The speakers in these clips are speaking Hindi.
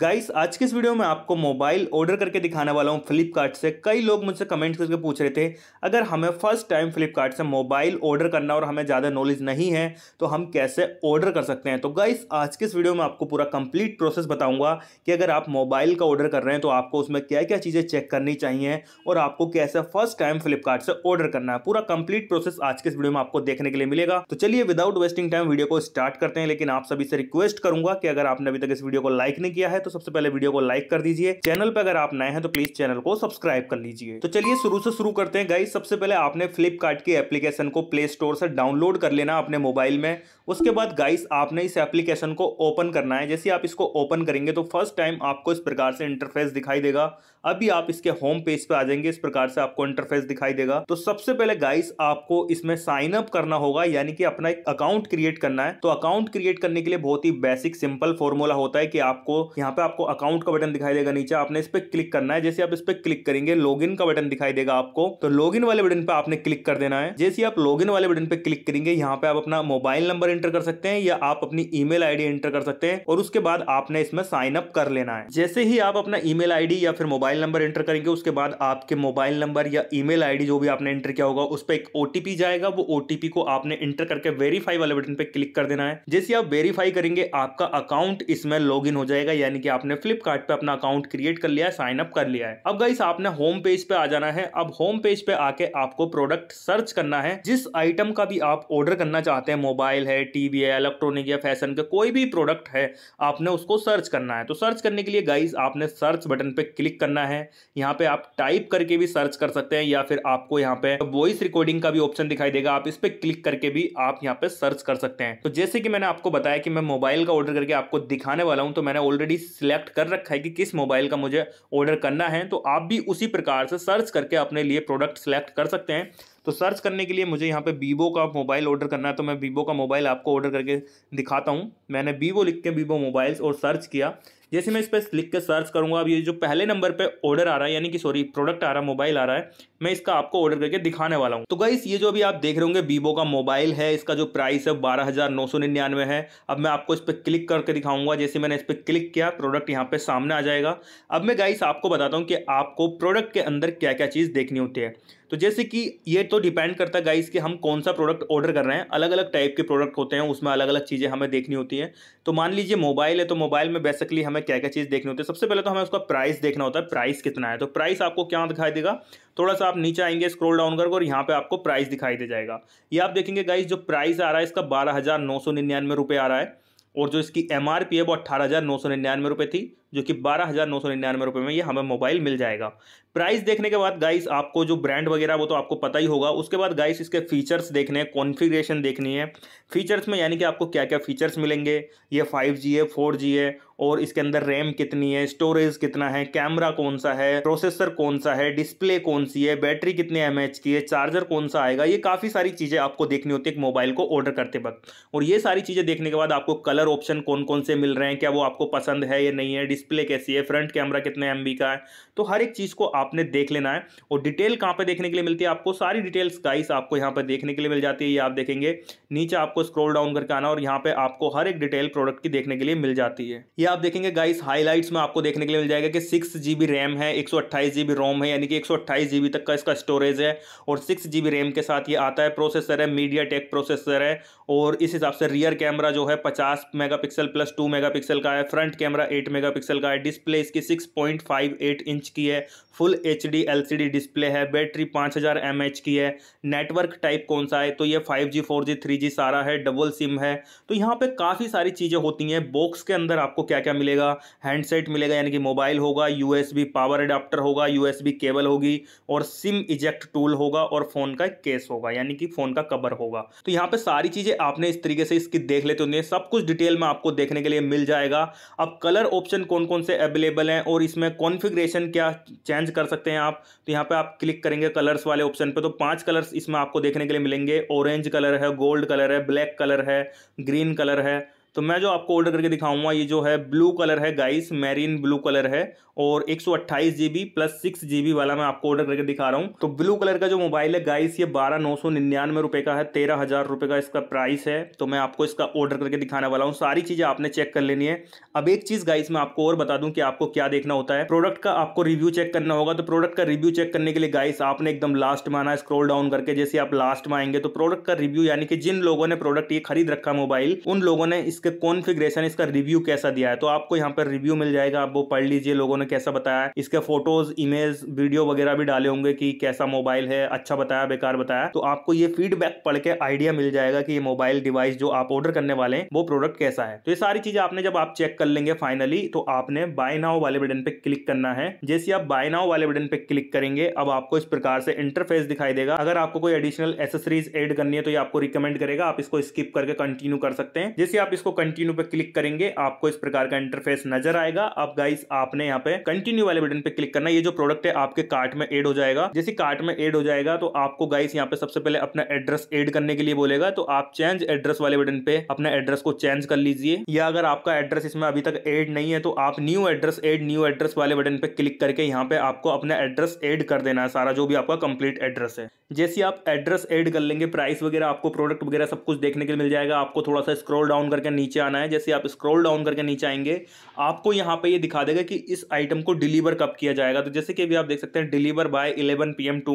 गाइस आज के इस वीडियो में आपको मोबाइल ऑर्डर करके दिखाने वाला हूँ फ्लिपकार्ट से कई लोग मुझसे कमेंट करके पूछ रहे थे अगर हमें फर्स्ट टाइम फ्लिपकार्ट से मोबाइल ऑर्डर करना और हमें ज़्यादा नॉलेज नहीं है तो हम कैसे ऑर्डर कर सकते हैं तो गाइस आज के इस वीडियो में आपको पूरा कंप्लीट प्रोसेस बताऊंगा कि अगर आप मोबाइल का ऑर्डर कर रहे हैं तो आपको उसमें क्या क्या चीज़ें चेक करनी चाहिए और आपको कैसे फर्स्ट टाइम फ्लिपकार्ट से ऑर्डर करना है पूरा कंप्लीट प्रोसेस आज के इस वीडियो में आपको देखने के लिए मिलेगा तो चलिए विदाउट वेस्टिंग टाइम वीडियो को स्टार्ट करते हैं लेकिन आप सभी से रिक्वेस्ट करूंगा कि अगर आपने अभी तक इस वीडियो को लाइक नहीं किया है है तो सबसे पहले वीडियो को लाइक कर दीजिए चैनल पर अगर आप नए हैं तो प्लीज चैनल को सब्सक्राइब कर लीजिए तो चलिए शुरू से शुरू करते हैं गाइस सबसे पहले आपने फ्लिपकार्ट की एप्लीकेशन को प्ले स्टोर से डाउनलोड कर लेना अपने मोबाइल में उसके बाद गाइस आपने इस एप्लीकेशन को ओपन करना है जैसे आप इसको ओपन करेंगे तो फर्स्ट टाइम आपको इस प्रकार से इंटरफेस दिखाई देगा अभी आप इसके होम पेज पे आ जाएंगे इस प्रकार से आपको इंटरफेस दिखाई देगा तो सबसे पहले गाइस आपको इसमें साइन अप करना होगा यानी कि अपना एक अकाउंट क्रिएट करना है तो अकाउंट क्रिएट करने के लिए बहुत ही बेसिक सिंपल फॉर्मूला होता है कि आपको यहाँ यहाँ पे आपको अकाउंट का बटन दिखाई देगा नीचे आपने इस पर क्लिक करना है जैसे आप इस पर क्लिक करेंगे लॉगिन का बटन दिखाई देगा आपको तो लॉगिन वाले बटन पे आपने क्लिक कर देना है जैसे आप लॉगिन वाले बटन पे क्लिक करेंगे यहाँ पे आप अपना मोबाइल नंबर एंटर कर सकते हैं या आप अपनी ईमेल मेल एंटर कर सकते हैं और उसके बाद आपने इसमें साइन अप कर लेना है जैसे ही आप अपना ई मेल या फिर मोबाइल नंबर एंटर करेंगे उसके बाद आपके मोबाइल नंबर या ई मेल जो भी आपने एंटर किया होगा उस पर एक ओटीपी जाएगा वो ओटीपी को आपने एंटर करके वेरीफाई वाले बटन पे क्लिक कर देना है जैसे आप वेरीफाई करेंगे आपका अकाउंट इसमें लॉग हो जाएगा यानी कि आपने फ्लिपकार्ट पे अपना अकाउंट क्रिएट कर लिया है साइन अप कर लिया है अब गाइस आपने होम पेज पे आ जाना है अब होम पेज पे आके आपको प्रोडक्ट सर्च करना है जिस आइटम का भी आप ऑर्डर करना चाहते हैं मोबाइल है टीवी है इलेक्ट्रॉनिक या फैशन का कोई भी प्रोडक्ट है आपने उसको सर्च करना है तो सर्च करने के लिए गाइस आपने सर्च बटन पे क्लिक करना है यहाँ पे आप टाइप करके भी सर्च कर सकते हैं या फिर आपको यहाँ पे वॉइस रिकॉर्डिंग का भी ऑप्शन दिखाई देगा आप इस पर क्लिक करके भी आप यहाँ पे सर्च कर सकते हैं तो जैसे कि मैंने आपको बताया कि मैं मोबाइल का ऑर्डर करके आपको दिखाने वाला हूँ तो मैंने ऑलरेडी सिलेक्ट कर रखा है कि किस मोबाइल का मुझे ऑर्डर करना है तो आप भी उसी प्रकार से सर्च करके अपने लिए प्रोडक्ट सेलेक्ट कर सकते हैं तो सर्च करने के लिए मुझे यहाँ पे वीवो का मोबाइल ऑर्डर करना है तो मैं वीवो का मोबाइल आपको ऑर्डर करके दिखाता हूँ मैंने वीवो लिख के वीवो मोबाइल्स और सर्च किया जैसे मैं इस पर लिख के सर्च करूँगा अब ये जो पहले नंबर पे ऑर्डर आ रहा है यानी कि सॉरी प्रोडक्ट आ रहा है मोबाइल आ रहा है मैं इसका आपको ऑर्डर करके दिखाने वाला हूँ तो गाइस ये जो अभी आप देख रहे होंगे वीवो का मोबाइल है इसका जो प्राइस है बारह हज़ार नौ सौ निन्यानवे है अब मैं आपको इस पर क्लिक करके दिखाऊंगा जैसे मैंने इस पर क्लिक किया प्रोडक्ट यहाँ पर सामने आ जाएगा अब मैं गाइस आपको बताता हूँ कि आपको प्रोडक्ट के अंदर क्या क्या चीज़ देखनी होती है तो जैसे कि ये तो डिपेंड करता है गाइस कि हम कौन सा प्रोडक्ट ऑर्डर कर रहे हैं अलग अलग टाइप के प्रोडक्ट होते हैं उसमें अलग अलग चीज़ें हमें देखनी होती हैं तो मान लीजिए मोबाइल है तो मोबाइल में बेसिकली हमें क्या क्या चीज़ देखनी होती है सबसे पहले तो हमें उसका प्राइस देखना होता है प्राइस कितना है तो प्राइस आपको क्या दिखाई देगा थोड़ा सा आप नीचे आएंगे स्क्रोल डाउन करके और यहाँ पर आपको प्राइस दिखाई दे जाएगा ये आप देखेंगे गाइस जो प्राइस आ रहा है इसका बारह हज़ार नौ सौ निन्यानवे रुपये आ रहा है और जो इसकी एम आर पी है वो अट्ठारह हज़ार नौ सौ निन्यानवे रुपये थी जो कि बारह हज़ार नौ सौ निन्यानवे रुपये में ये हमें मोबाइल मिल जाएगा प्राइस देखने के बाद गाइस आपको जो ब्रांड वगैरह वो तो आपको पता ही होगा उसके बाद गाइस इसके फीचर्स देखने हैं कॉन्फ़िगरेशन देखनी है फीचर्स में यानी कि आपको क्या क्या फीचर्स मिलेंगे ये फाइव जी है फोर जी है और इसके अंदर रैम कितनी है स्टोरेज कितना है कैमरा कौन सा है प्रोसेसर कौन सा है डिस्प्ले कौन सी है बैटरी कितने एम की है चार्जर कौन सा आएगा ये काफ़ी सारी चीज़ें आपको देखनी होती है एक मोबाइल को ऑर्डर करते वक्त और ये सारी चीज़ें देखने के बाद आपको कलर ऑप्शन कौन कौन से मिल रहे हैं क्या वो आपको पसंद है या नहीं है डिस्प्ले कैसी है फ्रंट कैमरा कितने एम का है तो हर एक चीज़ को आपने देख लेना है और डिटेल कहाँ पर देखने के लिए मिलती है आपको सारी डिटेल्स गाइस आपको यहाँ पर देखने के लिए मिल जाती है ये आप देखेंगे नीचे आपको स्क्रोल डाउन करके आना और यहाँ पर आपको हर एक डिटेल प्रोडक्ट की देखने के लिए मिल जाती है या आप देखेंगे गाइस हाइलाइट्स में आपको देखने के लिए मिल जाएगा कि सिक्स जी बी रैम है एक सौ अट्ठाईस जी बी रोम है यानी कि एक सौ अट्ठाईस जी बी तक का इसका स्टोरेज है और सिक्स जी बी रैम के साथ ये आता है प्रोसेसर है मीडिया टेक प्रोसेसर है और इस हिसाब से रियर कैमरा जो है पचास mega pixel plus two mega pixel का है front camera eight mega pixel का है डिस्प्ले इसकी six point five eight inch की है full H D L C D display है बैटरी पाँच हज़ार एम एच की है नेटवर्क टाइप कौन सा है तो ये five G four G three G सारा है डबल सिम है तो यहाँ पर काफ़ी सारी चीज़ें होती हैं बॉक्स के अंदर आपको क्या क्या क्या मिलेगा हैंडसेट मिलेगा यानी कि मोबाइल होगा यूएसबी पावर अडाप्टर होगा यूएसबी केबल होगी और सिम इजेक्ट टूल होगा और फ़ोन का केस होगा यानी कि फ़ोन का कवर होगा तो यहाँ पे सारी चीज़ें आपने इस तरीके से इसकी देख लेते होंगे सब कुछ डिटेल में आपको देखने के लिए मिल जाएगा अब कलर ऑप्शन कौन कौन से अवेलेबल हैं और इसमें कॉन्फ़िगरेशन क्या चेंज कर सकते हैं आप तो यहाँ पे आप क्लिक करेंगे कलर्स वाले ऑप्शन पे तो पांच कलर्स इसमें आपको देखने के लिए मिलेंगे ऑरेंज कलर है गोल्ड कलर है ब्लैक कलर है ग्रीन कलर है तो मैं जो आपको ऑर्डर करके दिखाऊंगा ये जो है ब्लू कलर है गाइस मैरीन ब्लू कलर है और एक सौ प्लस सिक्स जीबी वाला मैं आपको ऑर्डर करके दिखा रहा हूँ तो ब्लू कलर का जो मोबाइल है गाइस ये बारह नौ सौ निन्यानवे रुपये का है तेरह हज़ार रुपये का इसका प्राइस है तो मैं आपको इसका ऑर्डर करके दिखाने वाला हूँ सारी चीज़ें आपने चेक कर लेनी है अब एक चीज़ गाइस मैं आपको और बता दूँ कि आपको क्या देखना होता है प्रोडक्ट का आपको रिव्यू चेक करना होगा तो प्रोडक्ट का रिव्यू चेक करने के लिए गाइस आपने एकदम लास्ट में आना स्क्रोल डाउन करके जैसे आप लास्ट में आएंगे तो प्रोडक्ट का रिव्यू यानी कि जिन लोगों ने प्रोडक्ट ये खरीद रखा मोबाइल उन लोगों ने इस इसके कॉन्फिग्रेशन इसका रिव्यू कैसा दिया है तो आपको यहाँ पर रिव्यू मिल जाएगा आप वो पढ़ लीजिए लोगों ने कैसा बताया इसके फोटोज इमेज वीडियो वगैरह भी डाले होंगे कि कैसा मोबाइल है अच्छा बताया बेकार बताया तो आपको ये फीडबैक पढ़ के आइडिया मिल जाएगा कि ये मोबाइल डिवाइस जो आप ऑर्डर करने वाले हैं वो प्रोडक्ट कैसा है तो ये सारी चीजें आपने जब आप चेक कर लेंगे फाइनली तो आपने बाय नाउ वाले बटन पे क्लिक करना है जैसे आप बाय नाउ वाले बटन पे क्लिक करेंगे अब आपको इस प्रकार से इंटरफेस दिखाई देगा अगर आपको कोई एडिशनल एसेसरीज एड करनी है तो ये आपको रिकमेंड करेगा आप इसको स्किप करके कंटिन्यू कर सकते हैं जैसे आप इसको इसको कंटिन्यू पे क्लिक करेंगे आपको इस प्रकार का इंटरफेस नजर आएगा अब गाइस आपने यहाँ पे कंटिन्यू वाले बटन पे क्लिक करना ये जो प्रोडक्ट है आपके कार्ट में एड हो जाएगा जैसे कार्ट में एड हो जाएगा तो आपको गाइस यहाँ पे सबसे पहले अपना एड्रेस एड करने के लिए बोलेगा तो आप चेंज एड्रेस वाले बटन पे अपना एड्रेस को चेंज कर लीजिए या अगर आपका एड्रेस इसमें अभी तक एड नहीं है तो आप new address add new address वाले बटन पे क्लिक करके यहाँ पे आपको अपना एड्रेस एड कर देना है सारा जो भी आपका कंप्लीट एड्रेस है जैसे आप एड्रेस ऐड कर लेंगे प्राइस वगैरह आपको प्रोडक्ट वगैरह सब कुछ देखने के लिए मिल जाएगा आपको थोड़ा सा स्क्रॉल डाउन करके नीचे आना है जैसे आप स्क्रॉल डाउन करके नीचे आएंगे आपको यहाँ पे ये यह दिखा देगा कि इस आइटम को डिलीवर कब किया जाएगा तो जैसे कि अभी आप देख सकते हैं deliver by eleven P M तो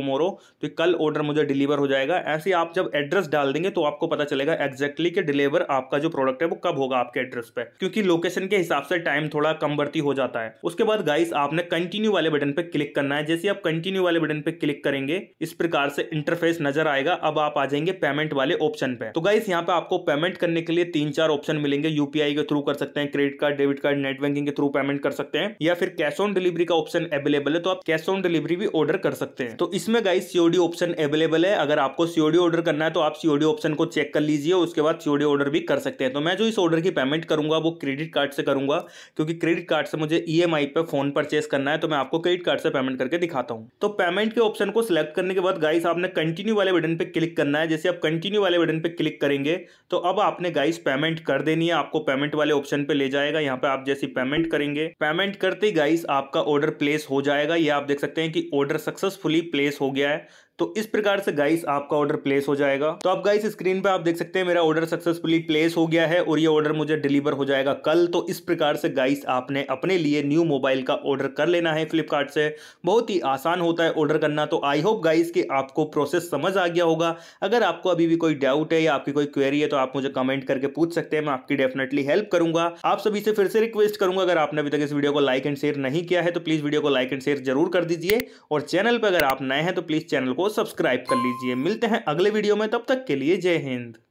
कल ऑर्डर मुझे डिलीवर हो जाएगा ऐसे आप जब एड्रेस डाल देंगे तो आपको पता चलेगा एग्जैक्टली कि डिलीवर आपका जो प्रोडक्ट है वो कब होगा आपके एड्रेस पर क्योंकि लोकेशन के हिसाब से टाइम थोड़ा कम बढ़ती हो जाता है उसके बाद गाइस आपने कंटिन्यू वाले बटन पर क्लिक करना है जैसे आप कंटिन्यू वाले बटन पर क्लिक करेंगे इस प्रकार से इंटरफेस नजर आएगा अब आप आ जाएंगे पेमेंट वाले ऑप्शन पे तो गाइस यहाँ पे आपको पेमेंट करने के लिए तीन चार ऑप्शन मिलेंगे यूपीआई के थ्रू कर सकते हैं credit card debit card net banking के थ्रू पेमेंट कर सकते हैं या फिर कैश ऑन डिलीवरी का ऑप्शन अवेलेबल है तो आप कैश ऑन डिलीवरी भी ऑर्डर कर सकते हैं तो इसमें गाइस सीओडी ऑप्शन अवेलेबल है अगर आपको सीओडी ऑर्डर करना है तो आप सीओडी ऑप्शन को चेक कर लीजिए उसके बाद सीओडी ऑर्डर भी कर सकते हैं तो मैं जो इस ऑर्डर की पेमेंट करूंगा वो क्रेडिट कार्ड से करूंगा क्योंकि क्रेडिट कार्ड से मुझे ई e पे फोन परचेस करना है तो मैं आपको क्रेडिट कार्ड से पेमेंट करके दिखाता हूँ तो पेमेंट के ऑप्शन को सिलेक्ट करने के बाद गाइस आपने कंटिन्यू वाले बटन पे क्लिक करना है जैसे आप कंटिन्यू वाले बटन पे क्लिक करेंगे तो अब आपने गाइस पेमेंट कर देनी है आपको पेमेंट वाले ऑप्शन पे ले जाएगा यहाँ पे आप जैसे पेमेंट करेंगे पेमेंट करते ही गाइस आपका ऑर्डर प्लेस हो जाएगा ये आप देख सकते हैं कि ऑर्डर सक्सेसफुली प्लेस हो गया है तो इस प्रकार से गाइस आपका ऑर्डर प्लेस हो जाएगा तो आप गाइस स्क्रीन पे आप देख सकते हैं मेरा ऑर्डर सक्सेसफुली प्लेस हो गया है और ये ऑर्डर मुझे डिलीवर हो जाएगा कल तो इस प्रकार से गाइस आपने अपने लिए न्यू मोबाइल का ऑर्डर कर लेना है फ्लिपकार्ट से बहुत ही आसान होता है ऑर्डर करना तो आई होप गाइस की आपको प्रोसेस समझ आ गया होगा अगर आपको अभी भी कोई डाउट है या आपकी कोई क्वेरी है तो आप मुझे कमेंट करके पूछ सकते हैं मैं आपकी डेफिनेटली हेल्प करूंगा आप सभी से फिर से रिक्वेस्ट करूंगा अगर आपने अभी तक इस वीडियो को लाइक एंड शेयर नहीं किया है तो प्लीज वीडियो को लाइक एंड शेयर जरूर कर दीजिए और चैनल पर अगर आप नए हैं तो प्लीज चैनल को सब्सक्राइब कर लीजिए मिलते हैं अगले वीडियो में तब तक के लिए जय हिंद